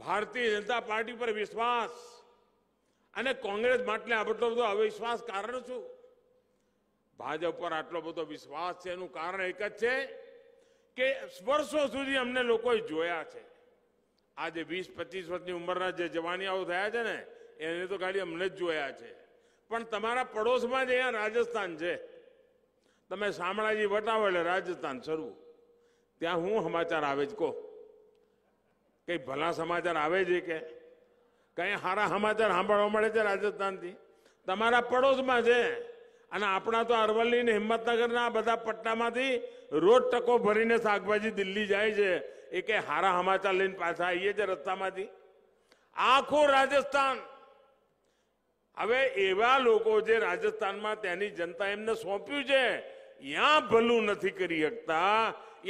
ભારતીય જનતા પાર્ટી પર વિશ્વાસ અને કોંગ્રેસ માટે આટલો બધો અવિશ્વાસ કારણ શું ભાજપ પર આટલો બધો વિશ્વાસ છે એનું કારણ એક જ છે કે વર્ષો સુધી અમને લોકોએ જોયા છે આજે વીસ પચીસ વર્ષની ઉંમરના જે જવાનિયાઓ થયા છે ને એને તો ખાલી અમને જ જોયા છે પણ તમારા પડોશમાં જ અહીંયા રાજસ્થાન છે તમે શામળાજી વટાવો એટલે રાજસ્થાન શરૂ ત્યાં હું સમાચાર આવે જ કહું કંઈ ભલા સમાચાર આવે છે કે કંઈ સારા સમાચાર સાંભળવા મળે છે રાજસ્થાનથી તમારા પડોશમાં છે અને આપણા તો અરવલ્લી ને હિંમતનગરના બધા પટ્ટામાંથી રોજ ટકો ભરીને શાકભાજી દિલ્હી જાય છે એ કે સારા સમાચાર લઈને પાછા આવીએ છીએ રસ્તામાંથી આખું રાજસ્થાન હવે એવા લોકો જે રાજસ્થાનમાં ત્યાંની જનતા એમને સોંપ્યું છે ત્યાં ભલું નથી કરી શકતા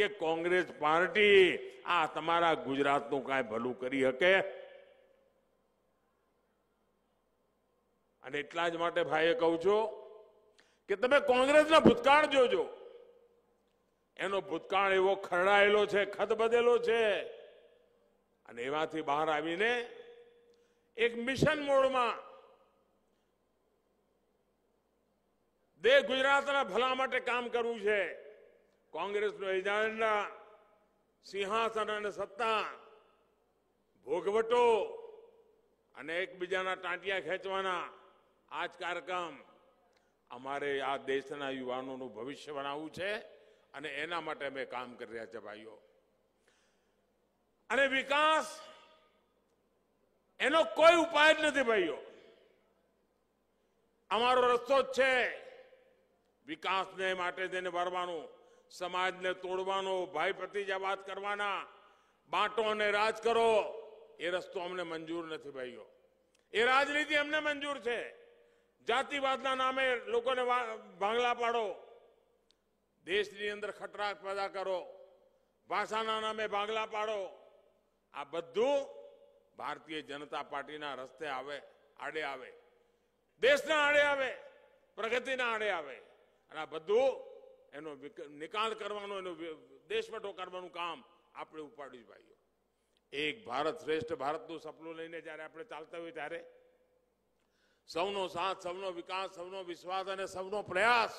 એ કોંગ્રેસ પાર્ટી આ તમારા ગુજરાતનું કાંઈ ભલું કરી શકે અને એટલા જ માટે ભાઈએ કહું છું કે તમે કોંગ્રેસના ભૂતકાળ જોજો એનો ભૂતકાળ એવો ખરડાયેલો છે ખતબદેલો છે અને એમાંથી બહાર આવીને એક મિશન મોડમાં દેહ ગુજરાતના ભલા માટે કામ કરવું છે કોંગ્રેસનો એજન્ડા સિંહાસન અને સત્તા ભોગવટો અને એકબીજાના ટાંટિયા ખેંચવાના આ જ કાર્યક્રમ અમારે આ દેશના યુવાનોનું ભવિષ્ય બનાવવું છે અને એના માટે અમે કામ કરી રહ્યા છે ભાઈઓ અને વિકાસ એનો કોઈ ઉપાય જ નથી ભાઈઓ અમારો રસ્તો જ છે વિકાસને માટે તેને ભરવાનું સમાજને તોડવાનો ભાઈ ભતીજાવાદ કરવાના બાંટો અને રાજ કરો એ રસ્તો અમને મંજૂર નથી ભાઈઓ એ રાજનીતિ અમને મંજૂર છે જાતિવાદના નામે લોકોને ભાંગલા પાડો દેશની અંદર ખટરાક પેદા કરો ભાષાના નામે ભાંગલા પાડો આ બધું ભારતીય જનતા પાર્ટીના રસ્તે આવે આડે આવે દેશના આડે આવે પ્રગતિના આડે આવે અને આ બધું એનો નિકાલ કરવાનો એનો દેશવટો કરવાનું કામ આપણે ઉપાડ્યું ભાઈઓ એક ભારત શ્રેષ્ઠ ભારતનું સપનું લઈને જ્યારે આપણે ચાલતા હોઈએ ત્યારે સૌનો સાથ સૌનો વિકાસ સૌનો વિશ્વાસ અને સૌનો પ્રયાસ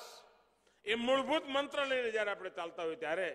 એ મૂળભૂત મંત્ર લઈને જ્યારે આપણે ચાલતા હોઈએ ત્યારે